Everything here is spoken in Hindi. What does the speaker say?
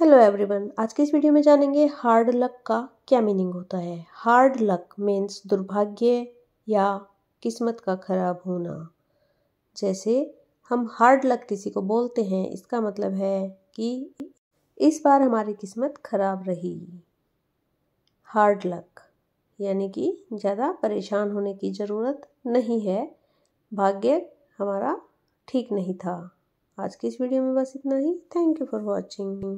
हेलो एवरीवन आज के इस वीडियो में जानेंगे हार्ड लक का क्या मीनिंग होता है हार्ड लक मीन्स दुर्भाग्य या किस्मत का खराब होना जैसे हम हार्ड लक किसी को बोलते हैं इसका मतलब है कि इस बार हमारी किस्मत खराब रही हार्ड लक यानी कि ज़्यादा परेशान होने की ज़रूरत नहीं है भाग्य हमारा ठीक नहीं था आज की इस वीडियो में बस इतना ही थैंक यू फॉर वॉचिंग